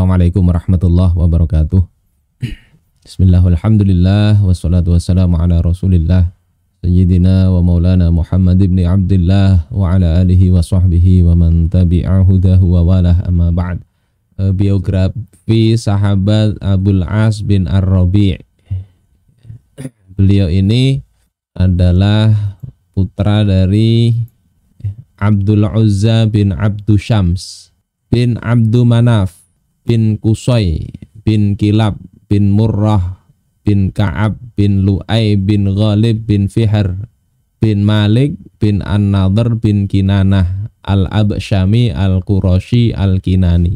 Assalamualaikum warahmatullahi wabarakatuh. Bismillahirrahmanirrahim. Wassalatu wassalamu ala Rasulillah sayyidina wa maulana Muhammad ibn Abdullah wa ala alihi wa sahbihi wa man tabi'ahu wa walah amma ba'd. Eh, biografi sahabat Abdul As bin Ar-Rabi'. Beliau ini adalah putra dari Abdul Uzza bin Abdul Syams bin Abdul Manaf bin Kusoy bin Kilab bin Murrah bin Ka'ab bin Lu'ay bin Ghalib bin Fihar bin Malik bin An-Nadhr bin Kinanah al Shami Al-Qurashi Al-Kinani.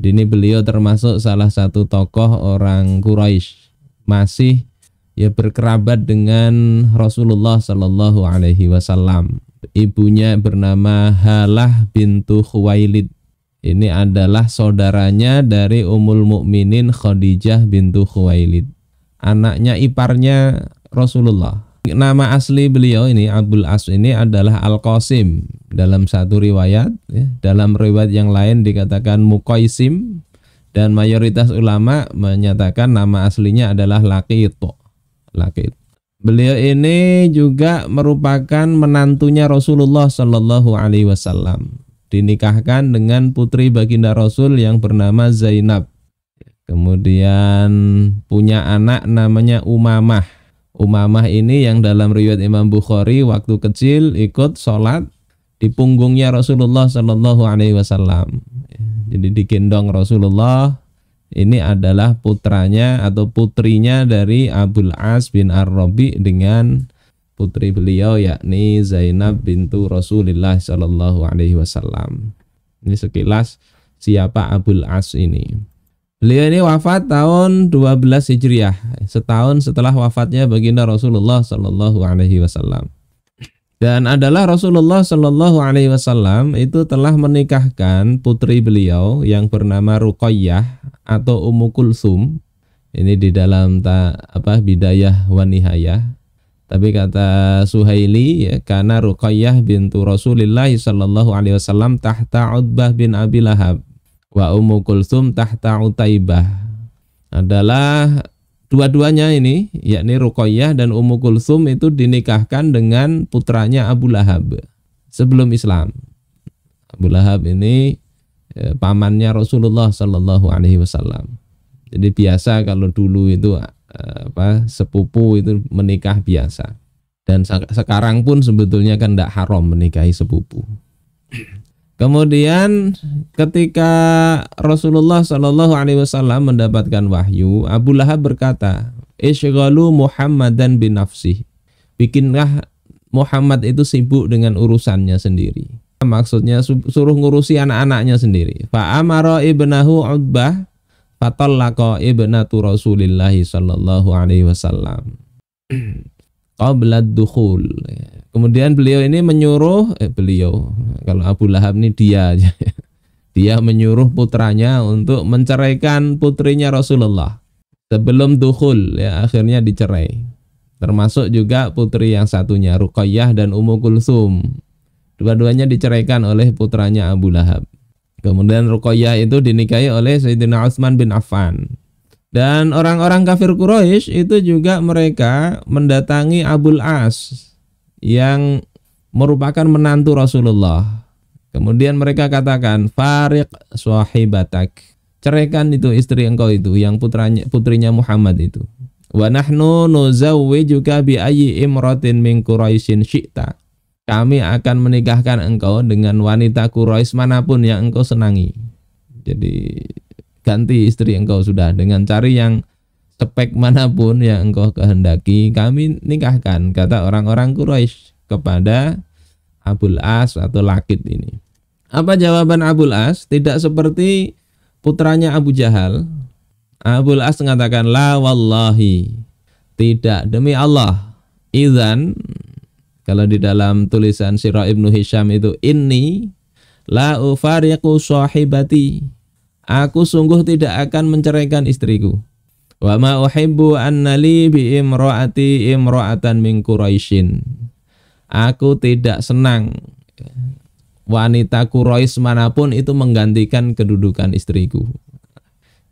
Jadi ini beliau termasuk salah satu tokoh orang Quraisy masih ya berkerabat dengan Rasulullah Shallallahu Alaihi Wasallam. Ibunya bernama Halah bintu Khuwailid ini adalah saudaranya dari Umul Mukminin Khadijah bintu Khuwailid anaknya iparnya Rasulullah nama asli beliau ini Abdul As ini adalah Al Qasim dalam satu riwayat ya. dalam riwayat yang lain dikatakan Mukoisim dan mayoritas ulama menyatakan nama aslinya adalah Lakito. itu beliau ini juga merupakan menantunya Rasulullah Shallallahu Alaihi Wasallam dinikahkan dengan putri baginda Rasul yang bernama Zainab. Kemudian punya anak namanya Umamah. Umamah ini yang dalam riwayat Imam Bukhari waktu kecil ikut sholat di punggungnya Rasulullah Shallallahu Alaihi Wasallam. Jadi digendong Rasulullah. Ini adalah putranya atau putrinya dari Abdul As bin Ar-Rabi dengan putri beliau yakni Zainab bintu Rasulullah Shallallahu Alaihi Wasallam. Ini sekilas siapa Abul As ini. Beliau ini wafat tahun 12 Hijriah, setahun setelah wafatnya baginda Rasulullah Shallallahu Alaihi Wasallam. Dan adalah Rasulullah Shallallahu Alaihi Wasallam itu telah menikahkan putri beliau yang bernama Ruqayyah atau Ummu Kulsum ini di dalam ta, apa bidayah wanihayah. Tapi kata Suhaili ya, karena Ruqayyah bintu Rasulillah sallallahu alaihi wasallam tahta Utbah bin Abi Lahab wa Ummu Kulsum tahta Utaibah. Adalah dua-duanya ini yakni Ruqayyah dan Ummu Kulsum itu dinikahkan dengan putranya Abu Lahab sebelum Islam. Abu Lahab ini e, pamannya Rasulullah sallallahu alaihi wasallam. Jadi biasa kalau dulu itu apa sepupu itu menikah biasa dan iya. sekarang pun sebetulnya kan tidak haram menikahi sepupu kemudian ketika Rasulullah Shallallahu Alaihi Wasallam mendapatkan wahyu Abu Lahab berkata Ishgalu Muhammadan bin nafsi bikinlah Muhammad itu sibuk dengan urusannya sendiri maksudnya suruh ngurusi anak-anaknya sendiri Fa ibnahu Utbah fatallaqa ibnatu Rasulillahi sallallahu alaihi wasallam qabla dukhul kemudian beliau ini menyuruh eh, beliau kalau Abu Lahab ini dia aja dia menyuruh putranya untuk menceraikan putrinya Rasulullah sebelum dukhul ya akhirnya dicerai termasuk juga putri yang satunya Ruqayyah dan Ummu Kulsum dua-duanya diceraikan oleh putranya Abu Lahab Kemudian Ruqayyah itu dinikahi oleh Sayyidina Utsman bin Affan. Dan orang-orang kafir Quraisy itu juga mereka mendatangi Abul As yang merupakan menantu Rasulullah. Kemudian mereka katakan, "Fariq sahibatak." Ceraikan itu istri engkau itu yang putranya putrinya Muhammad itu. Wa nahnu nuzawwijuka bi ayyi imratin min Quraisyin syi'ta kami akan menikahkan engkau dengan wanita Quraisy manapun yang engkau senangi. Jadi ganti istri engkau sudah dengan cari yang spek manapun yang engkau kehendaki kami nikahkan kata orang-orang Quraisy kepada Abul As atau Lakit ini. Apa jawaban Abul As? Tidak seperti putranya Abu Jahal. Abul As mengatakan la wallahi. Tidak demi Allah. Izan. Kalau di dalam tulisan Sirah Ibnu Hisham itu ini la ufariqu sahibati. Aku sungguh tidak akan menceraikan istriku. Wa ma uhibbu annali bi imraati imra'atan min Quraisyin. Aku tidak senang wanita Quraisy manapun itu menggantikan kedudukan istriku.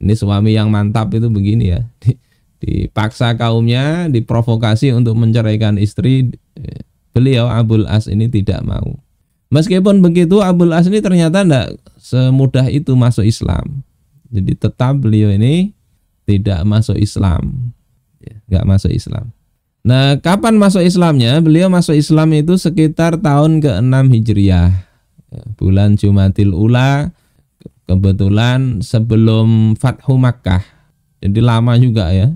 Ini suami yang mantap itu begini ya. Dipaksa kaumnya, diprovokasi untuk menceraikan istri beliau Abul As ini tidak mau. Meskipun begitu Abul As ini ternyata tidak semudah itu masuk Islam. Jadi tetap beliau ini tidak masuk Islam, ya, nggak masuk Islam. Nah, kapan masuk Islamnya? Beliau masuk Islam itu sekitar tahun ke-6 Hijriah, ya, bulan Jumatil Ula, kebetulan sebelum Fathu Makkah. Jadi lama juga ya,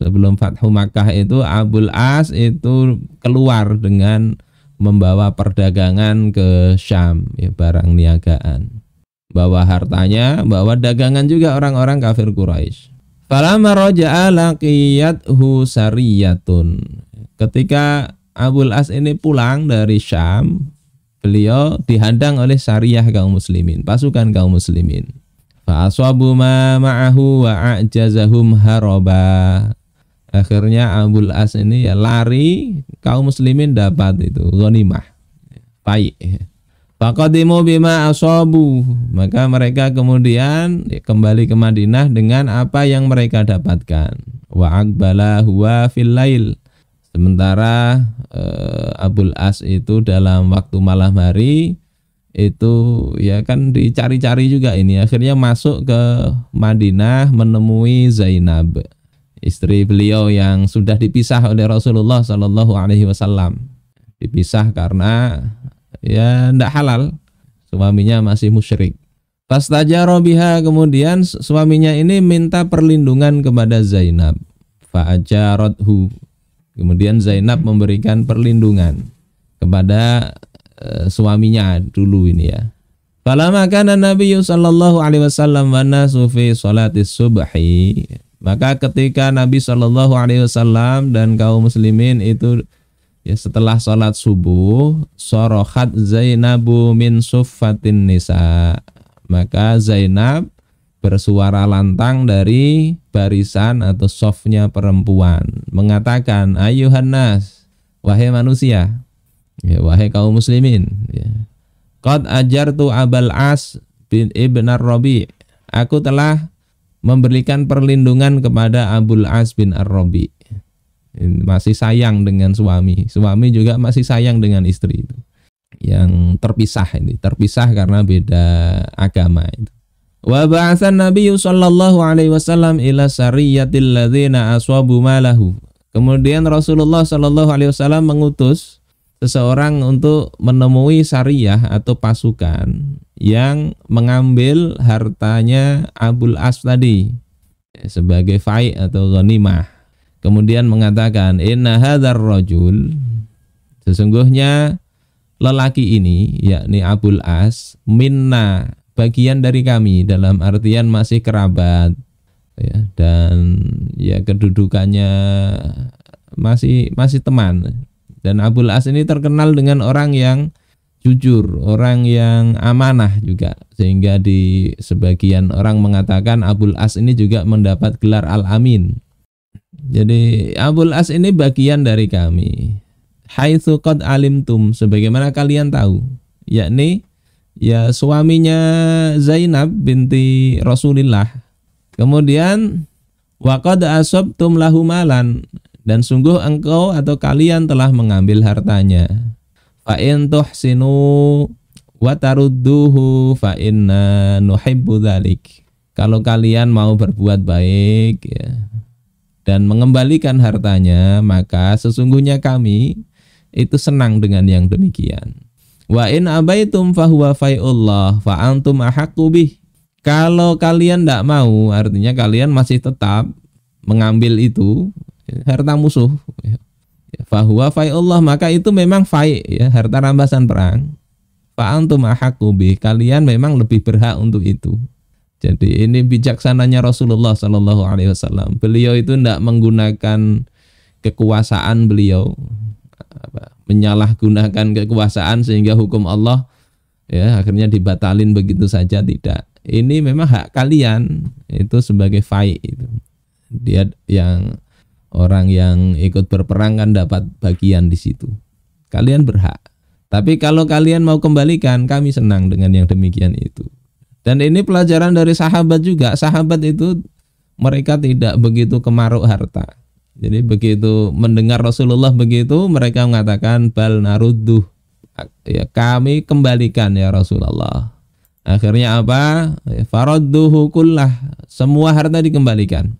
sebelum Fathu Makkah itu Abul As itu keluar dengan membawa perdagangan ke Syam ya barang niagaan bawa hartanya bawa dagangan juga orang-orang kafir Quraisy Falamma raja'a laqiyathu sariyatun ketika Abul As ini pulang dari Syam beliau dihadang oleh syariah kaum muslimin pasukan kaum muslimin fa ma ma'ahu wa a'jazahum haraba akhirnya Abul As ini ya lari kaum muslimin dapat itu ghanimah baik Fakadimu bima asobu maka mereka kemudian ya, kembali ke Madinah dengan apa yang mereka dapatkan wa akbala huwa fil lail sementara eh, Abul As itu dalam waktu malam hari itu ya kan dicari-cari juga ini akhirnya masuk ke Madinah menemui Zainab istri beliau yang sudah dipisah oleh Rasulullah Shallallahu Alaihi Wasallam dipisah karena ya tidak halal suaminya masih musyrik Pastaja Robiha kemudian suaminya ini minta perlindungan kepada Zainab. Fa'ajarathu. Kemudian Zainab memberikan perlindungan kepada uh, suaminya dulu ini ya. Kalau makanan Nabi Shallallahu alaihi wasallam mana sufi salatis subhi maka ketika Nabi Shallallahu Alaihi Wasallam dan kaum muslimin itu ya setelah sholat subuh sorohat Zainabu min sufatin nisa maka Zainab bersuara lantang dari barisan atau softnya perempuan mengatakan ayuhan nas wahai manusia ya, wahai kaum muslimin ya. Qad tu abal as bin ibn rabi aku telah memberikan perlindungan kepada Abdul As bin Ar-Rabi. Masih sayang dengan suami, suami juga masih sayang dengan istri itu. Yang terpisah ini, terpisah karena beda agama itu. Wa ba'atsan Nabiyyu sallallahu alaihi wasallam ila sariyatil ladzina aswabu malahu. Kemudian Rasulullah sallallahu alaihi wasallam mengutus seseorang untuk menemui syariah atau pasukan yang mengambil hartanya Abul As tadi eh, sebagai fai atau ghanimah. Kemudian mengatakan, "Inna hadzal rajul" sesungguhnya lelaki ini yakni Abul As minna bagian dari kami dalam artian masih kerabat ya dan ya kedudukannya masih masih teman dan Abul As ini terkenal dengan orang yang jujur, orang yang amanah juga sehingga di sebagian orang mengatakan Abul As ini juga mendapat gelar Al-Amin. Jadi Abul As ini bagian dari kami. Hai Haitsu alim tum, sebagaimana kalian tahu, yakni ya suaminya Zainab binti Rasulillah. Kemudian waqad asabtum tum lahumalan dan sungguh engkau atau kalian telah mengambil hartanya. Fa in tuhsinu wa tarudduhu fa inna nuhibbu dzalik. Kalau kalian mau berbuat baik ya, dan mengembalikan hartanya, maka sesungguhnya kami itu senang dengan yang demikian. Wa in abaitum fahuwa faillah fa antum ahaqqu bih. Kalau kalian tidak mau, artinya kalian masih tetap mengambil itu, Ya, harta musuh ya. ya fai Allah maka itu memang fai ya harta rampasan perang untuk antum bi kalian memang lebih berhak untuk itu jadi ini bijaksananya Rasulullah Shallallahu Alaihi Wasallam beliau itu tidak menggunakan kekuasaan beliau apa, menyalahgunakan kekuasaan sehingga hukum Allah ya akhirnya dibatalin begitu saja tidak ini memang hak kalian itu sebagai fai itu dia yang orang yang ikut berperang kan dapat bagian di situ. Kalian berhak. Tapi kalau kalian mau kembalikan, kami senang dengan yang demikian itu. Dan ini pelajaran dari sahabat juga. Sahabat itu mereka tidak begitu kemaruk harta. Jadi begitu mendengar Rasulullah begitu, mereka mengatakan bal narudduh. Ya, kami kembalikan ya Rasulullah. Akhirnya apa? Ya, faradduhu kullah. Semua harta dikembalikan.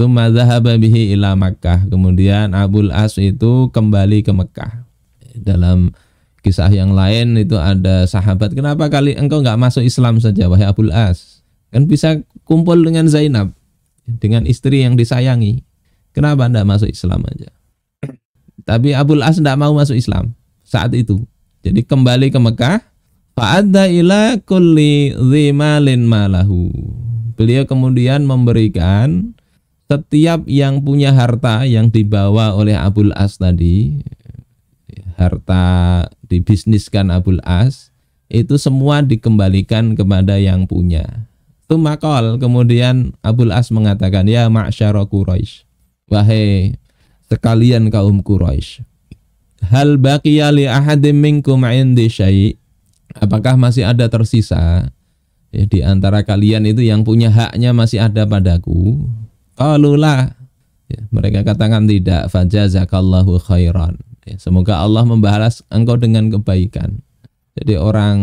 Tsumma bihi ila Makkah. Kemudian Abul As itu kembali ke Mekah. Dalam kisah yang lain itu ada sahabat, "Kenapa kali engkau nggak masuk Islam saja wahai Abul As? Kan bisa kumpul dengan Zainab, dengan istri yang disayangi. Kenapa anda masuk Islam aja?" Tapi Abul As tidak mau masuk Islam saat itu. Jadi kembali ke Mekah, fa'adda ila kulli malahu. Beliau kemudian memberikan setiap yang punya harta yang dibawa oleh Abul As tadi, harta dibisniskan Abul As, itu semua dikembalikan kepada yang punya. makol kemudian Abul As mengatakan, Ya ma'syara Quraisy, wahai sekalian kaum Quraisy. Hal baqiya li ahadim minkum indi syai' Apakah masih ada tersisa ya, di antara kalian itu yang punya haknya masih ada padaku? Kalulah ya, mereka katakan tidak fajazakallahu khairan ya, semoga Allah membalas engkau dengan kebaikan jadi orang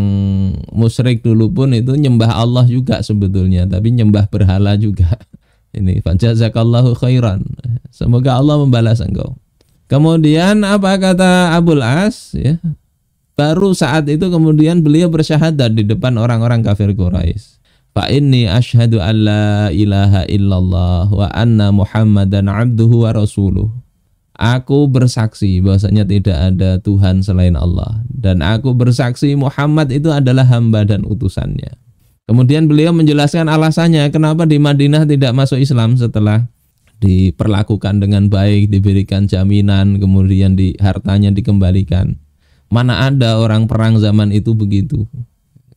musyrik dulu pun itu nyembah Allah juga sebetulnya tapi nyembah berhala juga ini fajazakallahu khairan semoga Allah membalas engkau kemudian apa kata Abul As ya baru saat itu kemudian beliau bersyahadat di depan orang-orang kafir Quraisy fa inni Ashhadu an la ilaha illallah wa anna muhammadan abduhu wa rasuluh Aku bersaksi bahwasanya tidak ada Tuhan selain Allah dan aku bersaksi Muhammad itu adalah hamba dan utusannya. Kemudian beliau menjelaskan alasannya kenapa di Madinah tidak masuk Islam setelah diperlakukan dengan baik, diberikan jaminan, kemudian di hartanya dikembalikan. Mana ada orang perang zaman itu begitu?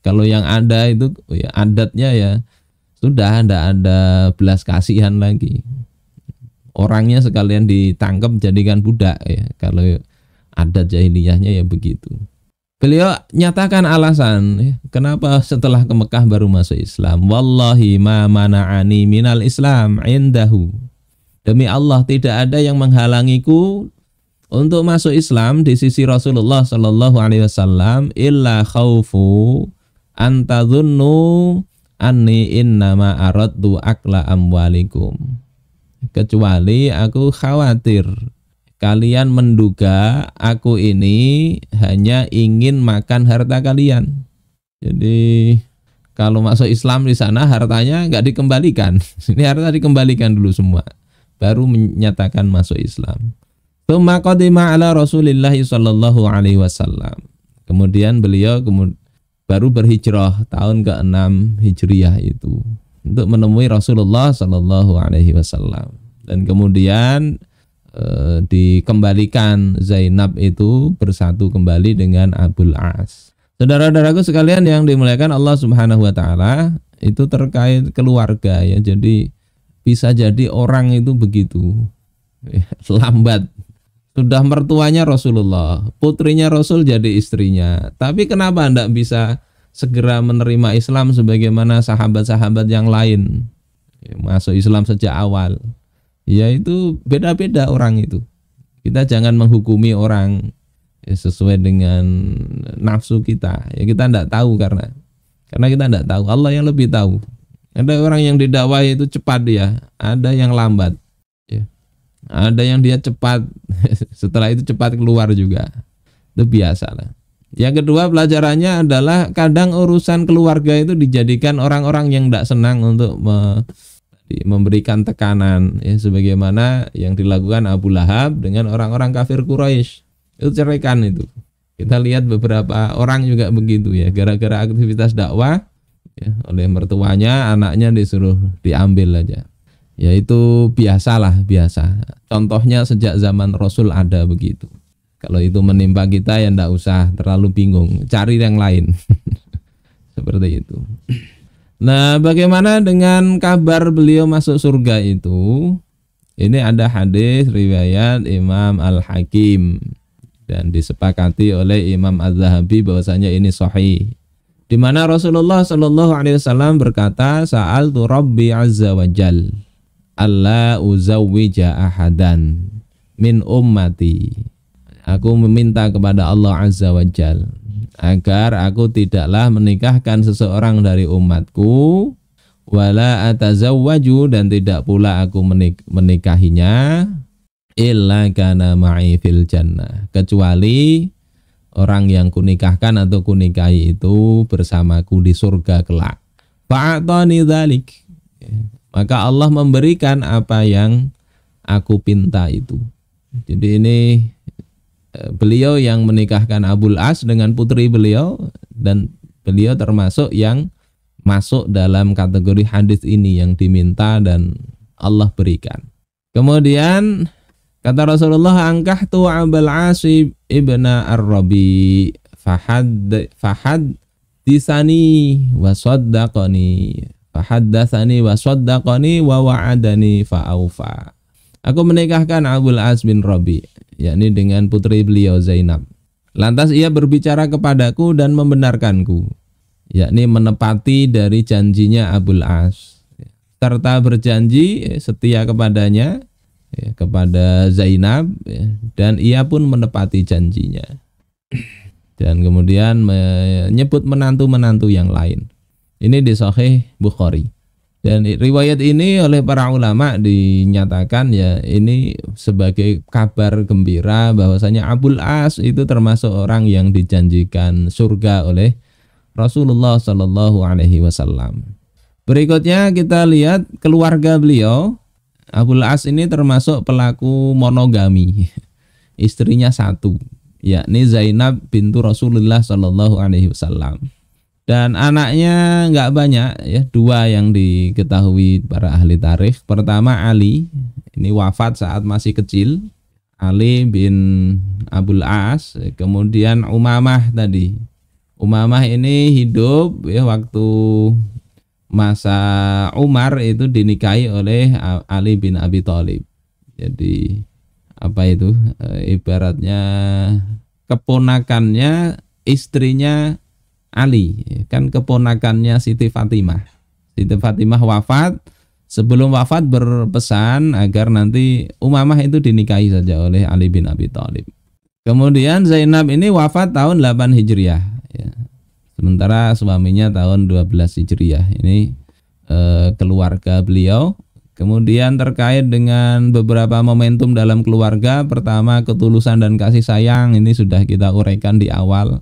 kalau yang ada itu oh ya adatnya ya sudah tidak ada belas kasihan lagi orangnya sekalian ditangkap jadikan budak ya kalau adat jahiliyahnya ya begitu beliau nyatakan alasan ya, kenapa setelah ke Mekah baru masuk Islam wallahi ma mana'ani minal Islam indahu demi Allah tidak ada yang menghalangiku untuk masuk Islam di sisi Rasulullah Sallallahu Alaihi Wasallam illa khawfu antadhunnu anni innama aradtu akla amwalikum kecuali aku khawatir kalian menduga aku ini hanya ingin makan harta kalian jadi kalau masuk Islam di sana hartanya nggak dikembalikan ini harta dikembalikan dulu semua baru menyatakan masuk Islam qadima ala Rasulillah sallallahu alaihi wasallam. Kemudian beliau kemud baru berhijrah tahun ke-6 Hijriah itu untuk menemui Rasulullah Shallallahu alaihi wasallam dan kemudian e, dikembalikan Zainab itu bersatu kembali dengan Abul As. Saudara-saudaraku sekalian yang dimuliakan Allah Subhanahu wa taala, itu terkait keluarga ya. Jadi bisa jadi orang itu begitu lambat sudah mertuanya Rasulullah, putrinya Rasul jadi istrinya. Tapi kenapa Anda bisa segera menerima Islam sebagaimana sahabat-sahabat yang lain? Ya, masuk Islam sejak awal. Ya itu beda-beda orang itu. Kita jangan menghukumi orang ya, sesuai dengan nafsu kita. Ya kita tidak tahu karena karena kita tidak tahu. Allah yang lebih tahu. Ada orang yang didakwahi itu cepat dia, ada yang lambat ada yang dia cepat setelah itu cepat keluar juga itu biasa lah yang kedua pelajarannya adalah kadang urusan keluarga itu dijadikan orang-orang yang tidak senang untuk me memberikan tekanan ya sebagaimana yang dilakukan Abu Lahab dengan orang-orang kafir Quraisy itu cerikan itu kita lihat beberapa orang juga begitu ya gara-gara aktivitas dakwah ya, oleh mertuanya anaknya disuruh diambil aja yaitu biasalah biasa contohnya sejak zaman Rasul ada begitu kalau itu menimpa kita ya tidak usah terlalu bingung cari yang lain seperti itu nah bagaimana dengan kabar beliau masuk surga itu ini ada hadis riwayat Imam Al Hakim dan disepakati oleh Imam Az-Zahabi bahwasanya ini sahih di mana Rasulullah Shallallahu Alaihi Wasallam berkata "Saat Rabbi azza wajal Allah uzawwija ahadan min ummati. Aku meminta kepada Allah Azza wajal agar aku tidaklah menikahkan seseorang dari umatku wala atazawwaju dan tidak pula aku menik menikahinya illa kana ma'i fil jannah kecuali orang yang kunikahkan atau kunikahi itu bersamaku di surga kelak fa'atani dzalik maka Allah memberikan apa yang aku pinta itu. Jadi ini eh, beliau yang menikahkan Abul As dengan putri beliau dan beliau termasuk yang masuk dalam kategori hadis ini yang diminta dan Allah berikan. Kemudian kata Rasulullah angkah tu Abul Asib ibna Ar-Rabi fahad fahad disani wasaddaqani Fahaddathani wa saddaqani wa wa'adani fa'aufa. Aku menikahkan Abdul As bin Rabi, yakni dengan putri beliau Zainab. Lantas ia berbicara kepadaku dan membenarkanku, yakni menepati dari janjinya Abdul As serta berjanji eh, setia kepadanya ya, kepada Zainab ya, dan ia pun menepati janjinya dan kemudian menyebut menantu-menantu yang lain ini di Sahih Bukhari. Dan riwayat ini oleh para ulama dinyatakan ya ini sebagai kabar gembira bahwasanya Abul As itu termasuk orang yang dijanjikan surga oleh Rasulullah Shallallahu Alaihi Wasallam. Berikutnya kita lihat keluarga beliau. Abul As ini termasuk pelaku monogami, istrinya satu, yakni Zainab bintu Rasulullah Shallallahu Alaihi Wasallam dan anaknya nggak banyak ya dua yang diketahui para ahli tarikh pertama Ali ini wafat saat masih kecil Ali bin Abdul As kemudian Umamah tadi Umamah ini hidup ya waktu masa Umar itu dinikahi oleh Ali bin Abi Thalib jadi apa itu eh, ibaratnya keponakannya istrinya Ali, kan keponakannya Siti Fatimah. Siti Fatimah wafat, sebelum wafat berpesan agar nanti Umamah itu dinikahi saja oleh Ali bin Abi Thalib. Kemudian Zainab ini wafat tahun 8 Hijriah. Ya. Sementara suaminya tahun 12 Hijriah. Ini e, keluarga beliau. Kemudian terkait dengan beberapa momentum dalam keluarga, pertama ketulusan dan kasih sayang ini sudah kita uraikan di awal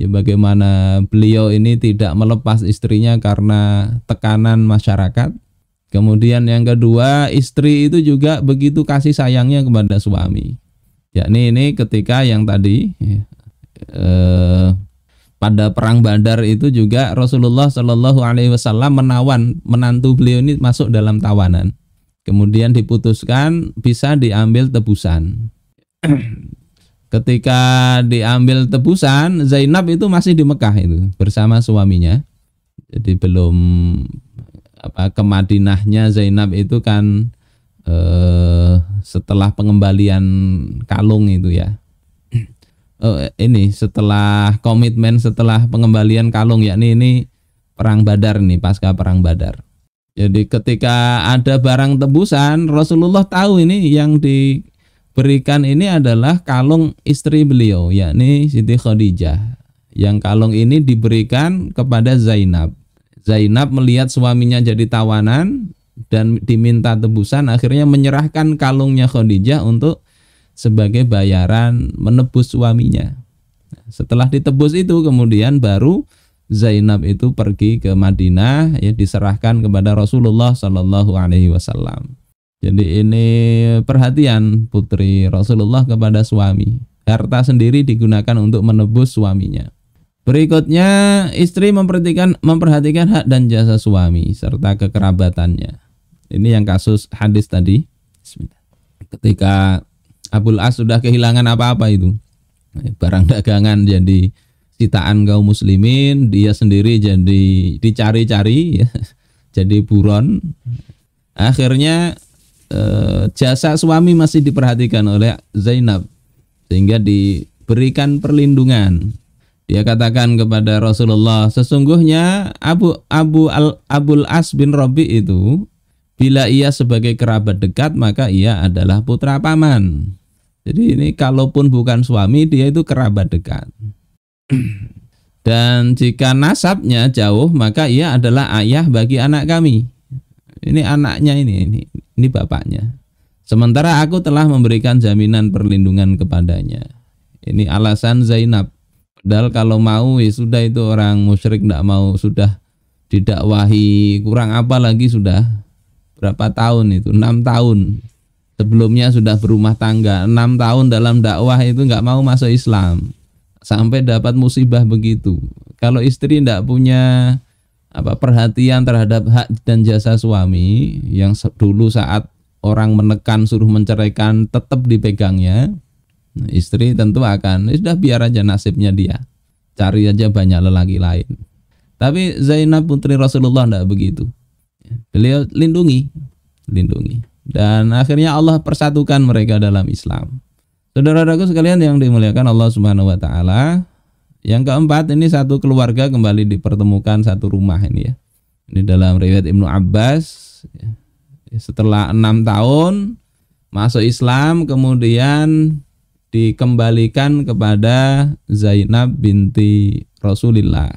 ya bagaimana beliau ini tidak melepas istrinya karena tekanan masyarakat. Kemudian yang kedua, istri itu juga begitu kasih sayangnya kepada suami. Yakni ini ketika yang tadi ya, eh, pada perang Badar itu juga Rasulullah Shallallahu Alaihi Wasallam menawan menantu beliau ini masuk dalam tawanan. Kemudian diputuskan bisa diambil tebusan ketika diambil tebusan Zainab itu masih di Mekah itu bersama suaminya jadi belum apa ke Madinahnya Zainab itu kan eh, setelah pengembalian kalung itu ya eh, ini setelah komitmen setelah pengembalian kalung yakni ini perang Badar nih pasca perang Badar jadi ketika ada barang tebusan Rasulullah tahu ini yang di berikan ini adalah kalung istri beliau yakni Siti Khadijah yang kalung ini diberikan kepada Zainab Zainab melihat suaminya jadi tawanan dan diminta tebusan akhirnya menyerahkan kalungnya Khadijah untuk sebagai bayaran menebus suaminya setelah ditebus itu kemudian baru Zainab itu pergi ke Madinah ya diserahkan kepada Rasulullah Shallallahu Alaihi Wasallam jadi ini perhatian putri Rasulullah kepada suami. Harta sendiri digunakan untuk menebus suaminya. Berikutnya, istri memperhatikan memperhatikan hak dan jasa suami serta kekerabatannya. Ini yang kasus hadis tadi. Ketika Abul As sudah kehilangan apa-apa itu. Barang dagangan jadi sitaan kaum muslimin, dia sendiri jadi dicari-cari ya. Jadi buron. Akhirnya Eh, jasa suami masih diperhatikan oleh Zainab sehingga diberikan perlindungan. Dia katakan kepada Rasulullah, sesungguhnya Abu Abu Al, Abul As bin Robi itu bila ia sebagai kerabat dekat maka ia adalah putra paman. Jadi ini kalaupun bukan suami dia itu kerabat dekat. Dan jika nasabnya jauh maka ia adalah ayah bagi anak kami. Ini anaknya ini ini ini bapaknya. Sementara aku telah memberikan jaminan perlindungan kepadanya. Ini alasan Zainab. Padahal kalau mau ya sudah itu orang musyrik tidak mau sudah didakwahi kurang apa lagi sudah berapa tahun itu enam tahun sebelumnya sudah berumah tangga enam tahun dalam dakwah itu nggak mau masuk Islam sampai dapat musibah begitu kalau istri tidak punya apa perhatian terhadap hak dan jasa suami yang dulu saat orang menekan suruh menceraikan tetap dipegangnya istri tentu akan ya sudah biar aja nasibnya dia cari aja banyak lelaki lain tapi Zainab putri Rasulullah tidak begitu beliau lindungi lindungi dan akhirnya Allah persatukan mereka dalam Islam saudara-saudaraku sekalian yang dimuliakan Allah Subhanahu Wa Taala yang keempat ini satu keluarga kembali dipertemukan satu rumah ini ya. Ini dalam riwayat Ibnu Abbas ya. setelah enam tahun masuk Islam kemudian dikembalikan kepada Zainab binti Rasulillah.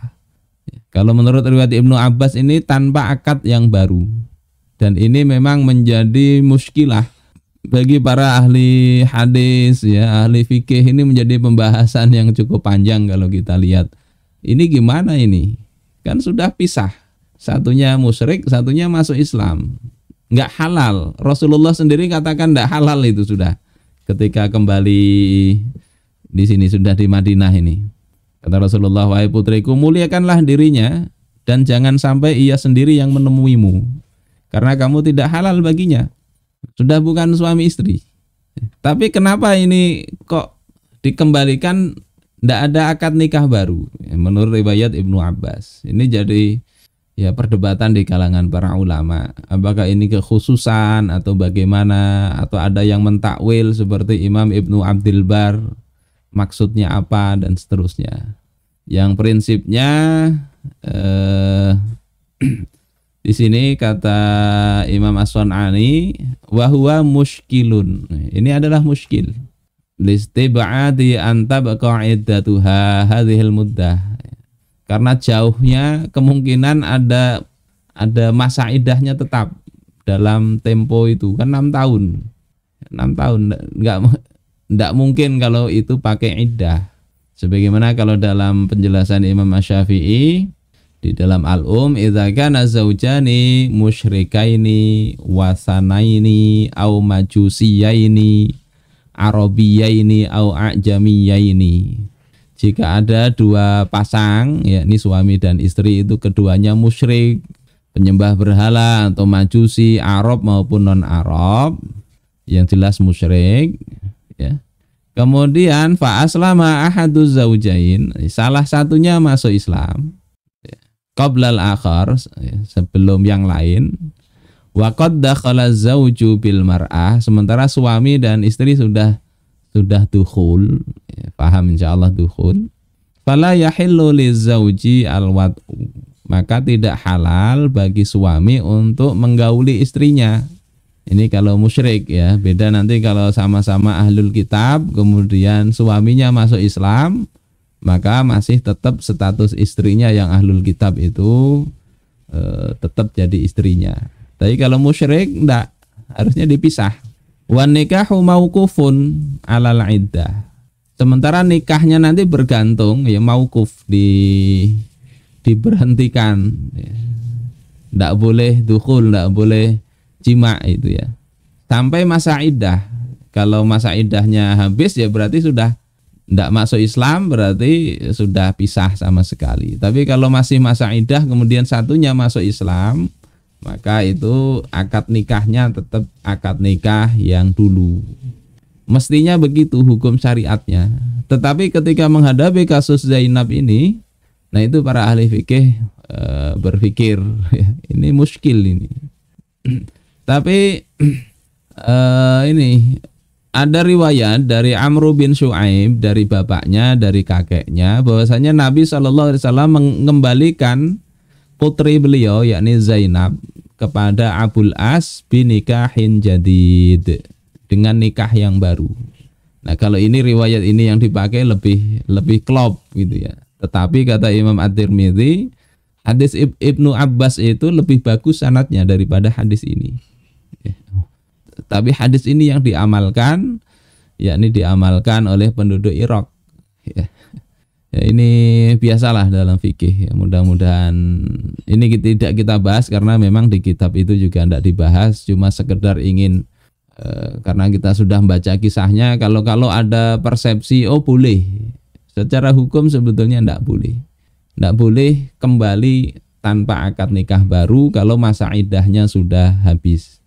Ya. Kalau menurut riwayat Ibnu Abbas ini tanpa akad yang baru dan ini memang menjadi muskilah bagi para ahli hadis ya ahli fikih ini menjadi pembahasan yang cukup panjang kalau kita lihat ini gimana ini kan sudah pisah satunya musyrik satunya masuk Islam nggak halal Rasulullah sendiri katakan nggak halal itu sudah ketika kembali di sini sudah di Madinah ini kata Rasulullah wahai putriku muliakanlah dirinya dan jangan sampai ia sendiri yang menemuimu karena kamu tidak halal baginya sudah bukan suami istri. Tapi kenapa ini kok dikembalikan tidak ada akad nikah baru menurut riwayat Ibnu Abbas. Ini jadi ya perdebatan di kalangan para ulama. Apakah ini kekhususan atau bagaimana atau ada yang mentakwil seperti Imam Ibnu Abdul Bar maksudnya apa dan seterusnya. Yang prinsipnya eh, Di sini kata Imam As-Sun'ani bahwa muskilun. Ini adalah muskil. Listib'adi antabqa iddatuha hadhil muddah. Karena jauhnya kemungkinan ada ada masa idahnya tetap dalam tempo itu kan 6 tahun. 6 tahun enggak enggak mungkin kalau itu pakai idah Sebagaimana kalau dalam penjelasan Imam Asy-Syafi'i di dalam al-um idza kana zaujani musyrikaini wasanaini au majusiyaini arabiyaini au ajamiyaini jika ada dua pasang yakni suami dan istri itu keduanya musyrik penyembah berhala atau majusi Arab maupun non Arab yang jelas musyrik ya kemudian fa aslama ahadu zaujain salah satunya masuk Islam qablal akhar ya, sebelum yang lain wa qad dakhala zawju bil mar'ah sementara suami dan istri sudah sudah dukhul ya, paham insyaallah dukhul fala yahillu lizauji alwat maka tidak halal bagi suami untuk menggauli istrinya ini kalau musyrik ya beda nanti kalau sama-sama ahlul kitab kemudian suaminya masuk Islam maka masih tetap status istrinya yang ahlul kitab itu e, tetap jadi istrinya. Tapi kalau musyrik enggak, harusnya dipisah. Wan nikahu mauqufun alal iddah. Sementara nikahnya nanti bergantung ya mauquf di diberhentikan. Enggak ya. boleh dukul, enggak boleh jima itu ya. Sampai masa iddah. Kalau masa iddahnya habis ya berarti sudah tidak masuk Islam berarti sudah pisah sama sekali. Tapi kalau masih masa idah kemudian satunya masuk Islam, maka itu akad nikahnya tetap akad nikah yang dulu. Mestinya begitu hukum syariatnya. Tetapi ketika menghadapi kasus Zainab ini, nah itu para ahli fikih e, berpikir ya, ini muskil ini. Tapi e, ini ada riwayat dari Amru bin Shu'aib dari bapaknya, dari kakeknya bahwasanya Nabi Shallallahu alaihi wasallam mengembalikan putri beliau yakni Zainab kepada Abul As bin nikahin jadid dengan nikah yang baru. Nah, kalau ini riwayat ini yang dipakai lebih lebih klop gitu ya. Tetapi kata Imam At-Tirmidzi, hadis Ibnu Abbas itu lebih bagus sanatnya daripada hadis ini. Tapi hadis ini yang diamalkan, yakni diamalkan oleh penduduk Irak. Ya. Ya, ini biasalah dalam fikih. Ya, mudah-mudahan ini tidak kita bahas karena memang di kitab itu juga tidak dibahas. Cuma sekedar ingin e, karena kita sudah membaca kisahnya. Kalau kalau ada persepsi oh boleh, secara hukum sebetulnya tidak boleh. Tidak boleh kembali tanpa akad nikah baru kalau masa idahnya sudah habis.